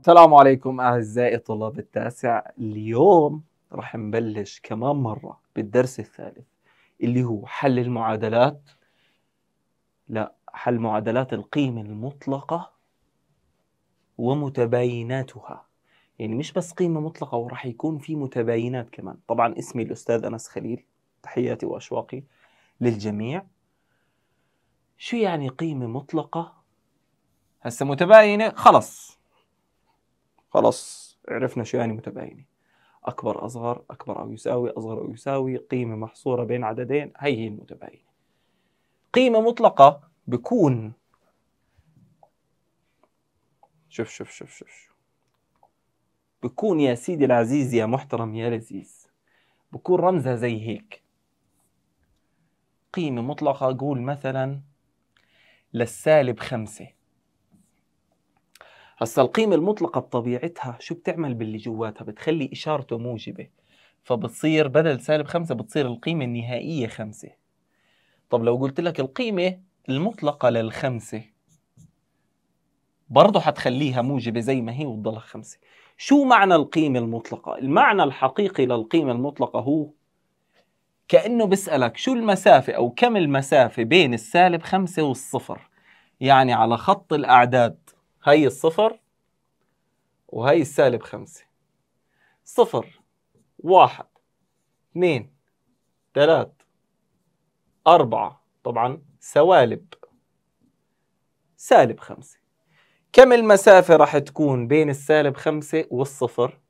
السلام عليكم أعزائي طلاب التاسع اليوم رح نبلش كمان مرة بالدرس الثالث اللي هو حل المعادلات لا حل معادلات القيمة المطلقة ومتبايناتها يعني مش بس قيمة مطلقة وراح يكون في متباينات كمان طبعا اسمي الأستاذ أنس خليل تحياتي وأشواقي للجميع شو يعني قيمة مطلقة هسه متباينه خلص خلص عرفنا شو يعني متباينه اكبر اصغر اكبر او يساوي اصغر او يساوي قيمه محصوره بين عددين هي هي المتباينه قيمه مطلقه بكون شوف شوف شوف شوف بكون يا سيدي العزيز يا محترم يا لذيذ بكون رمزها زي هيك قيمة مطلقة قول مثلا للسالب خمسة هسا القيمة المطلقة بطبيعتها شو بتعمل باللي جواتها بتخلي إشارته موجبة فبتصير بدل سالب خمسة بتصير القيمة النهائية خمسة طب لو قلت لك القيمة المطلقة للخمسة برضه حتخليها موجبة زي ما هي وتضلها خمسة شو معنى القيمة المطلقة؟ المعنى الحقيقي للقيمة المطلقة هو كأنه بسألك شو المسافة أو كم المسافة بين السالب خمسة والصفر يعني على خط الأعداد هاي الصفر وهي السالب خمسة صفر واحد اثنين ثلاث أربعة طبعا سوالب سالب خمسة كم المسافة راح تكون بين السالب خمسة والصفر؟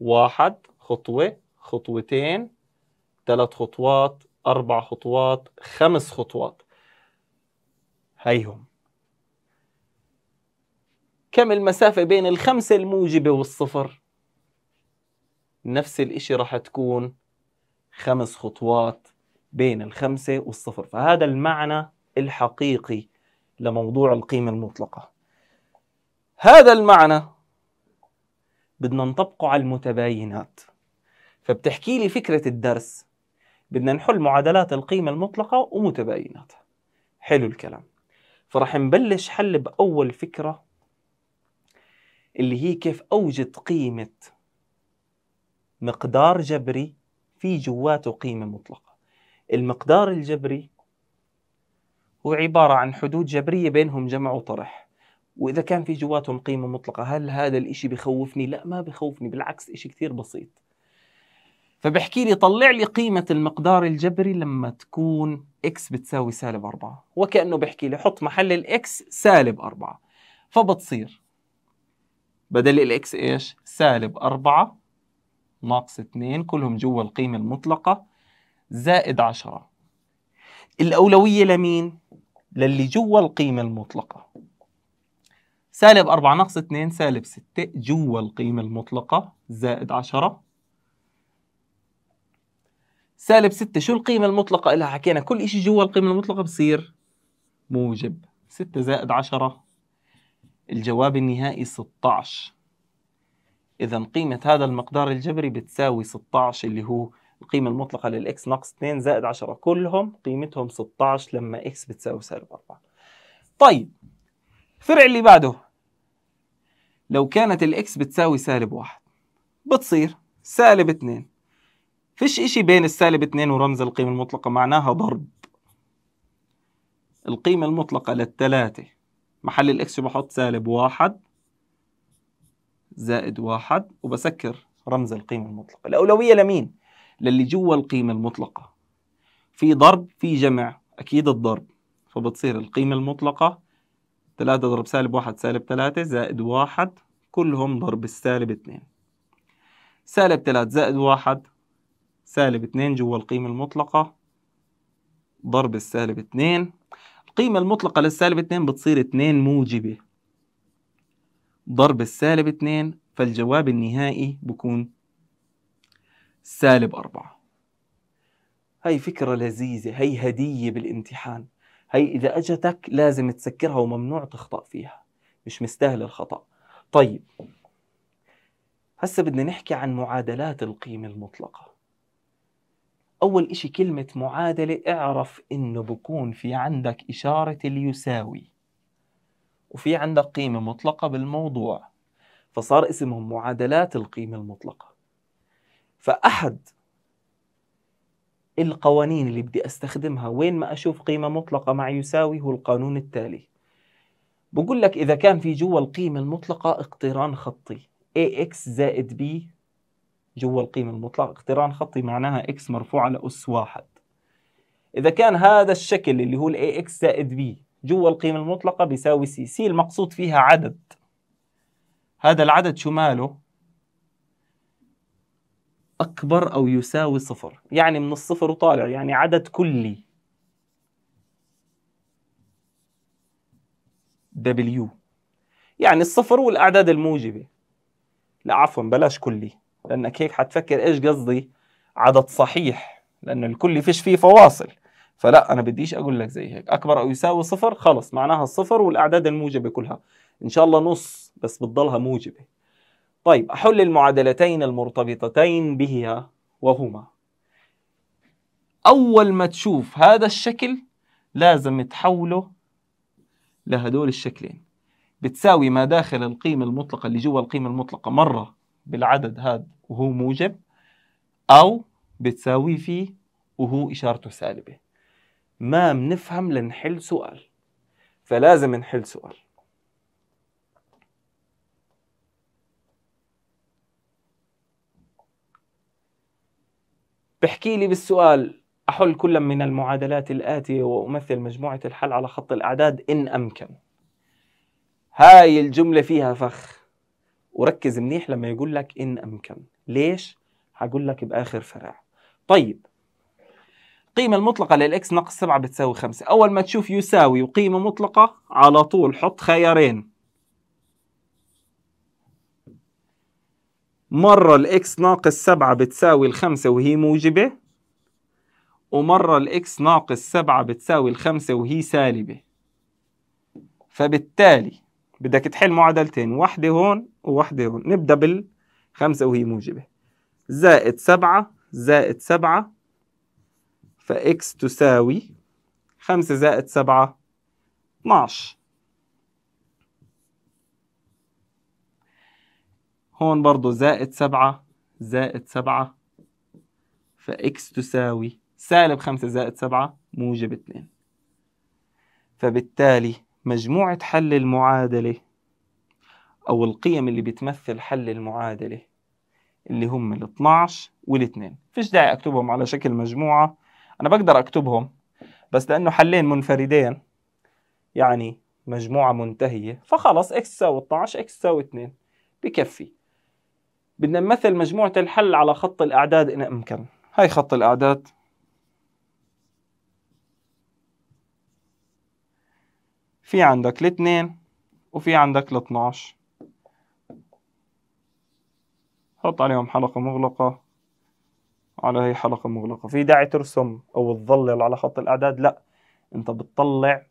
واحد خطوة خطوتين ثلاث خطوات أربع خطوات خمس خطوات هيهم كم المسافة بين الخمسة الموجبة والصفر نفس الإشي راح تكون خمس خطوات بين الخمسة والصفر فهذا المعنى الحقيقي لموضوع القيمة المطلقة هذا المعنى بدنا نطبقه على المتباينات فبتحكي لي فكرة الدرس بدنا نحل معادلات القيمة المطلقة ومتبايناتها حلو الكلام فرح نبلش حل بأول فكرة اللي هي كيف أوجد قيمة مقدار جبري في جواته قيمة مطلقة المقدار الجبري هو عبارة عن حدود جبرية بينهم جمع وطرح وإذا كان في جواتهم قيمة مطلقة هل هذا الإشي بخوفني؟ لا ما بخوفني بالعكس إشي كثير بسيط فبحكي لي طلع لي قيمة المقدار الجبري لما تكون إكس بتساوي سالب أربعة وكأنه بحكي لي حط محل الإكس سالب أربعة فبتصير بدل الاكس ايش؟ سالب 4 ناقص 2 كلهم جوا القيمة المطلقة زائد 10 الأولوية لمين؟ للي جوا القيمة المطلقة سالب 4 ناقص 2 سالب 6 جوا القيمة المطلقة زائد 10 سالب 6 شو القيمة المطلقة إلها حكينا كل إشي جوا القيمة المطلقة بصير موجب 6 زائد 10 الجواب النهائي 16 إذا قيمة هذا المقدار الجبري بتساوي 16 اللي هو القيمة المطلقة للإكس ناقص 2 زائد 10 كلهم قيمتهم 16 لما إكس بتساوي سالب 4 طيب فرع اللي بعده لو كانت الإكس بتساوي سالب 1 بتصير سالب 2 فيش إشي بين السالب 2 ورمز القيمة المطلقة معناها ضرب القيمة المطلقة للثلاثة محل الإكس بحط سالب واحد زائد واحد وبسكر رمز القيمة المطلقة الأولوية لمين؟ للي جوا القيمة المطلقة في ضرب في جمع أكيد الضرب فبتصير القيمة المطلقة 3 ضرب سالب واحد سالب 3 زائد واحد كلهم ضرب السالب 2 سالب 3 زائد واحد سالب 2 جوا القيمة المطلقة ضرب السالب 2 القيمة المطلقة للسالب 2 بتصير 2 موجبة ضرب السالب 2 فالجواب النهائي بكون سالب 4 هاي فكرة لذيذة هاي هدية بالامتحان هاي إذا أجتك لازم تسكرها وممنوع تخطأ فيها مش مستاهل الخطأ طيب هسه بدنا نحكي عن معادلات القيمة المطلقة أول إشي كلمة معادلة اعرف إنه بكون في عندك إشارة اليساوي وفي عندك قيمة مطلقة بالموضوع فصار اسمهم معادلات القيمة المطلقة فأحد القوانين اللي بدي أستخدمها وين ما أشوف قيمة مطلقة مع يساوي هو القانون التالي بقول لك إذا كان في جوا القيمة المطلقة اقتران خطي ax زائد b جوا القيمة المطلقة اقتران خطي معناها x مرفوع على أس واحد إذا كان هذا الشكل اللي هو ال ax زائد b جوا القيمة المطلقة بيساوي c c المقصود فيها عدد هذا العدد شو ماله أكبر أو يساوي صفر يعني من الصفر وطالع يعني عدد كلي W يعني الصفر والأعداد الموجبة لا عفوا بلاش كلي لانك هيك حتفكر ايش قصدي عدد صحيح لانه الكل فيش فيه فواصل فلا انا بديش اقول لك زي هيك اكبر او يساوي صفر خلص معناها الصفر والاعداد الموجبه كلها ان شاء الله نص بس بتضلها موجبه طيب احل المعادلتين المرتبطتين بها وهما اول ما تشوف هذا الشكل لازم تحوله لهدول الشكلين بتساوي ما داخل القيمة المطلقة اللي جوا القيمة المطلقة مرة بالعدد هذا وهو موجب أو بتساوي فيه وهو إشارته سالبة ما بنفهم لنحل سؤال فلازم نحل سؤال بحكي لي بالسؤال أحل كل من المعادلات الآتية وأمثل مجموعة الحل على خط الأعداد إن أمكن هاي الجملة فيها فخ وركز منيح لما يقول لك إن أمكن ليش؟ هقول لك بآخر فرع طيب القيمة المطلقة للإكس ناقص 7 بتساوي 5 أول ما تشوف يساوي وقيمة مطلقة على طول حط خيارين مرة الإكس ناقص 7 بتساوي 5 وهي موجبة ومرة الإكس ناقص 7 بتساوي 5 وهي سالبة فبالتالي بدك تحل معادلتين واحدة هون وواحدة هون نبدأ بالخمسة وهي موجبة زائد سبعة زائد سبعة فإكس تساوي خمسة زائد سبعة 12 هون برضو زائد سبعة زائد سبعة فإكس تساوي سالب خمسة زائد سبعة موجب اتنين فبالتالي مجموعة حل المعادلة أو القيم اللي بتمثل حل المعادلة اللي هم ال 12 وال 2 فيش داعي أكتبهم على شكل مجموعة أنا بقدر أكتبهم بس لأنه حلين منفردين يعني مجموعة منتهية فخلص x تساوي 12 x تساوي 2 بكفي بدنا نمثل مجموعة الحل على خط الأعداد إن أمكن هاي خط الأعداد في عندك الاتنين وفي عندك 12 حط عليهم حلقة مغلقة على هي حلقة مغلقة في داعي ترسم أو تظلل على خط الأعداد لا أنت بتطلع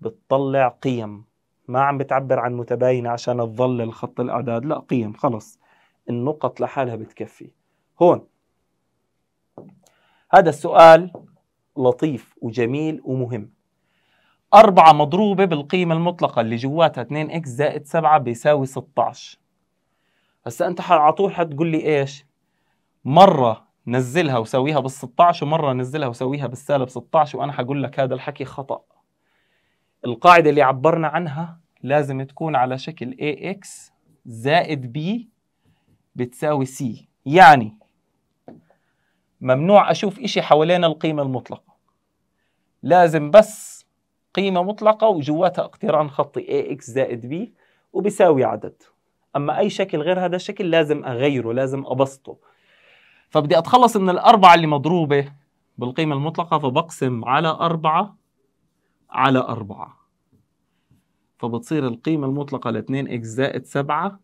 بتطلع قيم ما عم بتعبر عن متباينة عشان تظلل خط الأعداد لا قيم خلص النقط لحالها بتكفي هون هذا السؤال لطيف وجميل ومهم 4 مضروبة بالقيمة المطلقة اللي جواتها 2x زائد 7 بيساوي 16 هسا أنت على طول حتقول لي إيش؟ مرة نزلها وساويها بال 16 ومرة نزلها وساويها بالسالب 16 وأنا حقول لك هذا الحكي خطأ القاعدة اللي عبرنا عنها لازم تكون على شكل ax زائد b بتساوي c يعني ممنوع أشوف إشي حوالين القيمة المطلقة لازم بس قيمة مطلقة وجواتها اقتران خطي AX زائد B وبيساوي عدد أما أي شكل غير هذا الشكل لازم أغيره لازم أبسطه فبدي أتخلص من الأربعة اللي مضروبة بالقيمة المطلقة فبقسم على أربعة على أربعة فبتصير القيمة المطلقة ل 2x زائد 7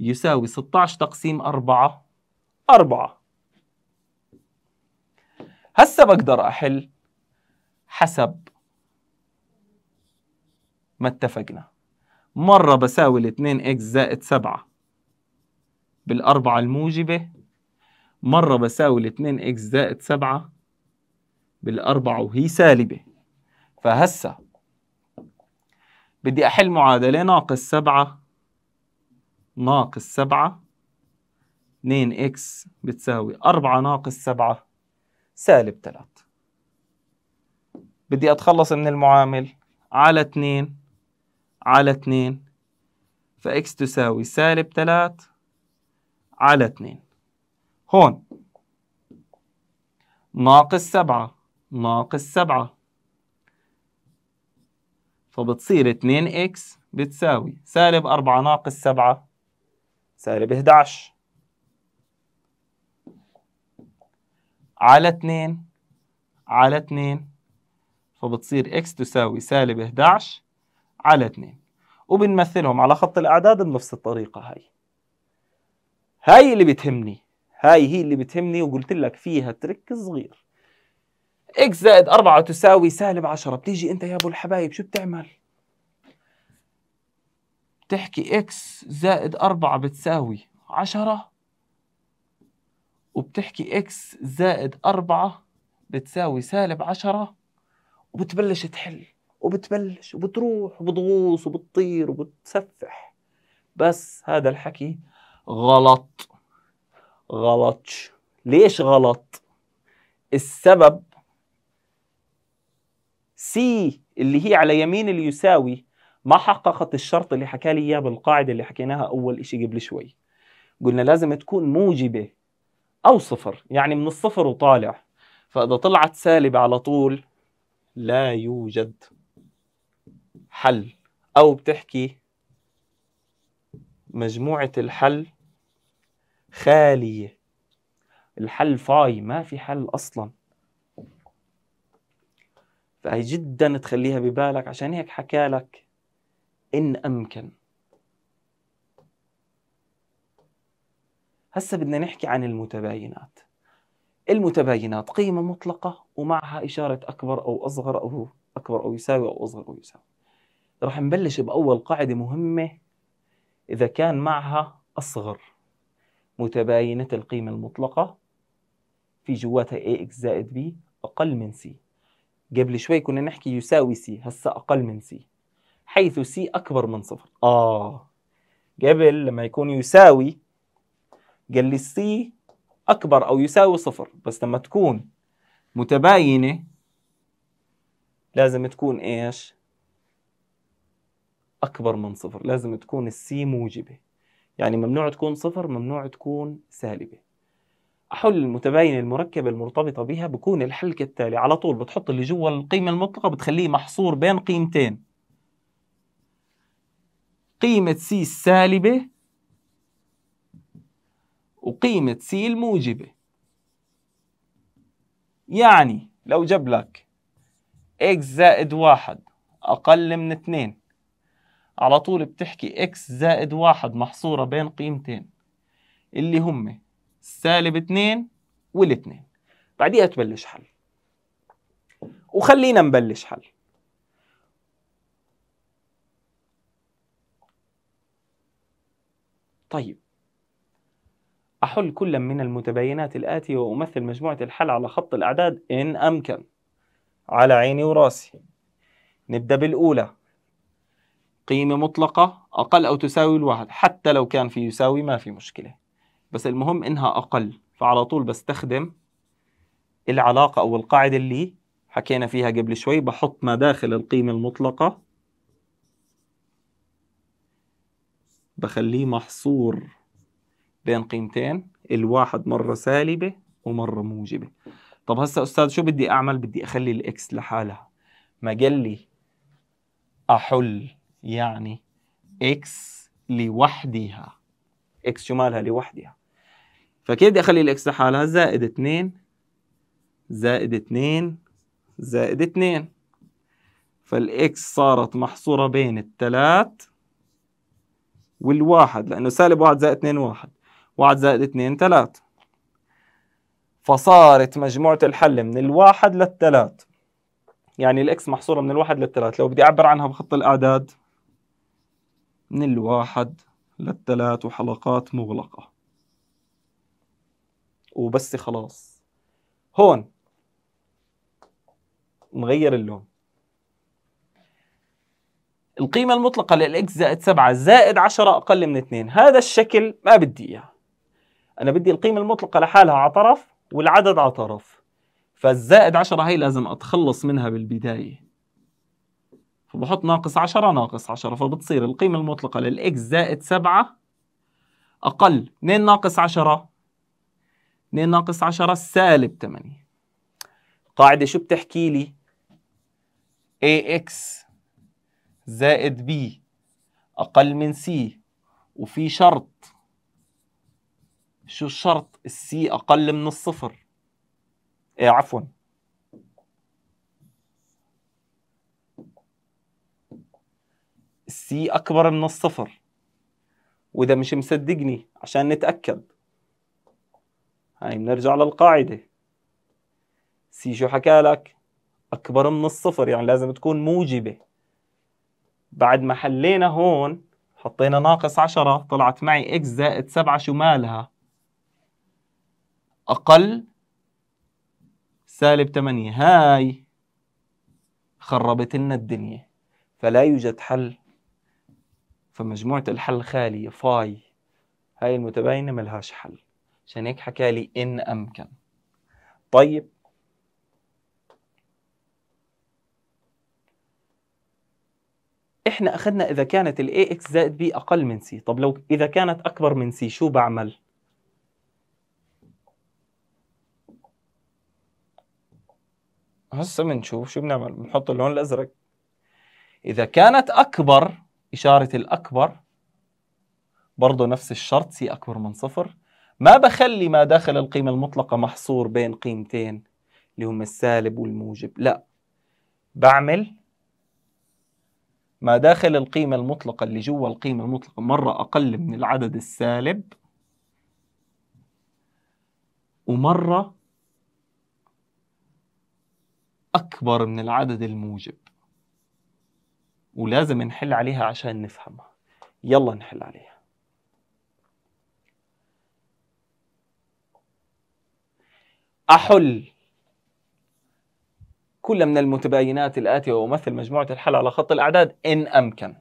يساوي 16 تقسيم 4 4 هسا بقدر أحل حسب ما اتفقنا مرة بساوي الاثنين اكس زائد سبعة بالأربعة الموجبة مرة بساوي الاثنين اكس زائد سبعة بالأربعة وهي سالبة فهسا بدي أحل معادلة ناقص سبعة ناقص سبعة 2x بتساوي 4 ناقص 7 سالب ثلاث بدي أتخلص من المعامل على اثنين على 2 فإكس تساوي سالب 3 على 2 هون ناقص 7 ناقص 7 فبتصير 2x بتساوي سالب 4 ناقص 7 سالب 11 على 2 على 2 فبتصير x تساوي سالب 11 على 2 وبنمثلهم على خط الأعداد بنفس الطريقة هاي هاي اللي بتهمني هاي هي اللي بتهمني وقلت لك فيها ترك صغير اكس زائد 4 تساوي سالب 10 بتيجي انت يا ابو الحبايب شو بتعمل بتحكي اكس زائد 4 بتساوي 10 وبتحكي اكس زائد 4 بتساوي سالب 10 وبتبلش تحل وبتبلش وبتروح وبتغوص وبتطير وبتسفح بس هذا الحكي غلط غلطش ليش غلط السبب سي اللي هي على يمين اللي يساوي ما حققت الشرط اللي حكى لي اياه بالقاعده اللي حكيناها اول شيء قبل شوي قلنا لازم تكون موجبه او صفر يعني من الصفر وطالع فاذا طلعت سالبه على طول لا يوجد حل أو بتحكي مجموعة الحل خالية الحل فاي ما في حل أصلا فهي جدا تخليها ببالك عشان هيك حكى لك إن أمكن هسه بدنا نحكي عن المتباينات المتباينات قيمة مطلقة ومعها إشارة أكبر أو أصغر أو أكبر أو يساوي أو أصغر أو يساوي راح نبلش بأول قاعدة مهمة إذا كان معها أصغر متباينة القيمة المطلقة في جواتها AX زائد B أقل من C قبل شوي كنا نحكي يساوي C هسا أقل من C حيث C أكبر من صفر آه قبل لما يكون يساوي قال لي C أكبر أو يساوي صفر بس لما تكون متباينة لازم تكون إيش أكبر من صفر لازم تكون السي موجبة يعني ممنوع تكون صفر ممنوع تكون سالبة أحل المتباينة المركبة المرتبطة بها بكون الحل كالتالي على طول بتحط اللي جوا القيمة المطلقة بتخليه محصور بين قيمتين قيمة سي السالبة وقيمة سي الموجبة يعني لو جاب لك x زائد واحد أقل من اثنين على طول بتحكي x زائد واحد محصورة بين قيمتين اللي هم سالب اتنين والاتنين بعديها تبلش حل وخلينا نبلش حل طيب أحل كل من المتباينات الآتية وأمثل مجموعة الحل على خط الأعداد إن أمكن على عيني وراسي نبدأ بالأولى قيمة مطلقة أقل أو تساوي الواحد حتى لو كان في يساوي ما في مشكلة بس المهم إنها أقل فعلى طول بستخدم العلاقة أو القاعدة اللي حكينا فيها قبل شوي بحط ما داخل القيمة المطلقة بخليه محصور بين قيمتين الواحد مرة سالبة ومرة موجبة طب هسا أستاذ شو بدي أعمل بدي أخلي الإكس لحالها ما قال لي أحل يعني اكس لوحدها اكس شو مالها لوحدها فكيف بدي اخلي الاكس لحالها زائد 2 زائد 2 زائد 2 فالاكس صارت محصوره بين الثلاث والواحد لانه سالب 1 زائد 2 1 1 زائد 2 3 فصارت مجموعة الحل من الواحد للثلاث يعني الاكس محصورة من الواحد للثلاث لو بدي أعبر عنها بخط الأعداد من الواحد للثلاث وحلقات مغلقة وبس خلاص هون نغير اللون القيمة المطلقة للإكس زائد 7 زائد 10 أقل من 2 هذا الشكل ما بدي إياه أنا بدي القيمة المطلقة لحالها على طرف والعدد على طرف فالزائد 10 هي لازم أتخلص منها بالبداية فبحط ناقص 10 ناقص 10 فبتصير القيمة المطلقة للإكس زائد 7 أقل 2 ناقص 10 2 ناقص 10 سالب 8 القاعدة شو بتحكي لي؟ AX زائد B أقل من C وفي شرط شو الشرط؟ السي أقل من الصفر إيه عفواً السي أكبر من الصفر وإذا مش مصدقني عشان نتأكد هاي بنرجع للقاعدة سي شو حكى لك أكبر من الصفر يعني لازم تكون موجبة بعد ما حلينا هون حطينا ناقص عشرة طلعت معي إكس زائد سبعة شو مالها أقل سالب تمانية هاي خربت لنا الدنيا فلا يوجد حل فمجموعة الحل خالية فاي هاي المتباينة ملهاش حل عشان هيك حكى لي إن أمكن طيب احنا اخذنا اذا كانت الـ ax زائد b اقل من c طب لو اذا كانت اكبر من c شو بعمل هسه بنشوف شو بنعمل بنحط اللون الازرق اذا كانت اكبر إشارة الأكبر برضه نفس الشرط سي أكبر من صفر ما بخلي ما داخل القيمة المطلقة محصور بين قيمتين اللي هم السالب والموجب لا بعمل ما داخل القيمة المطلقة اللي جوا القيمة المطلقة مرة أقل من العدد السالب ومرة أكبر من العدد الموجب ولازم نحل عليها عشان نفهمها يلا نحل عليها أحل كل من المتباينات الآتية ومثل مجموعة الحل على خط الأعداد إن أمكن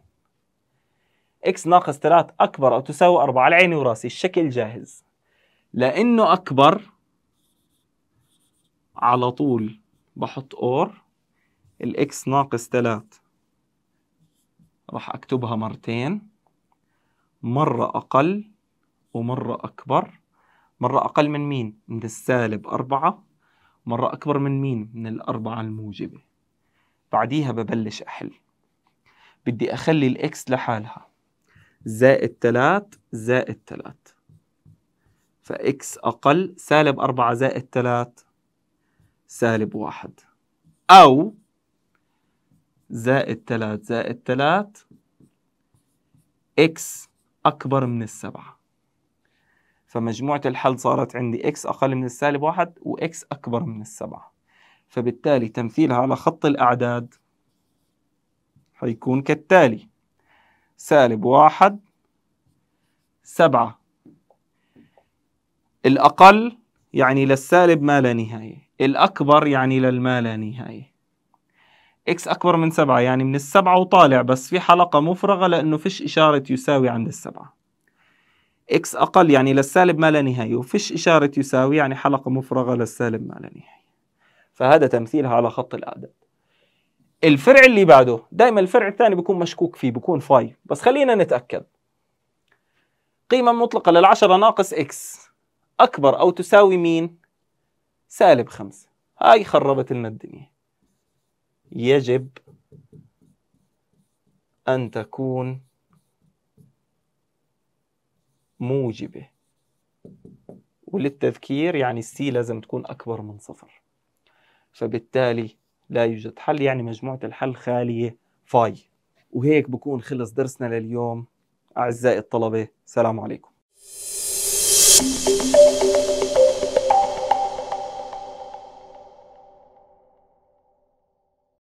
إكس ناقص 3 أكبر أو تساوي 4 على عيني وراسي الشكل جاهز لأنه أكبر على طول بحط أور الإكس ناقص 3 راح أكتبها مرتين مرة أقل ومرة أكبر مرة أقل من مين؟ من السالب أربعة مرة أكبر من مين؟ من الأربعة الموجبة بعديها ببلش أحل بدي أخلي الإكس لحالها زائد تلات زائد تلات فإكس أقل سالب أربعة زائد تلات سالب واحد أو زائد 3 زائد 3 اكس أكبر من السبعة فمجموعة الحل صارت عندي اكس أقل من السالب واحد واكس أكبر من السبعة فبالتالي تمثيلها على خط الأعداد حيكون كالتالي سالب واحد سبعة الأقل يعني للسالب ما لا نهاية الأكبر يعني للما لا نهاية اكس اكبر من سبعة يعني من السبعة وطالع بس في حلقة مفرغة لانه فيش اشارة يساوي عند السبعة اكس اقل يعني للسالب ما لا نهاية وفيش اشارة يساوي يعني حلقة مفرغة للسالب ما لا نهاية فهذا تمثيلها على خط الاعداد الفرع اللي بعده دائما الفرع الثاني بيكون مشكوك فيه بيكون فاي بس خلينا نتأكد قيمة مطلقة للعشرة ناقص اكس أكبر أو تساوي مين؟ سالب خمسة هاي خربت لنا الدنيا يجب أن تكون موجبة وللتذكير يعني السي لازم تكون أكبر من صفر فبالتالي لا يوجد حل يعني مجموعة الحل خالية فاي وهيك بكون خلص درسنا لليوم أعزائي الطلبة سلام عليكم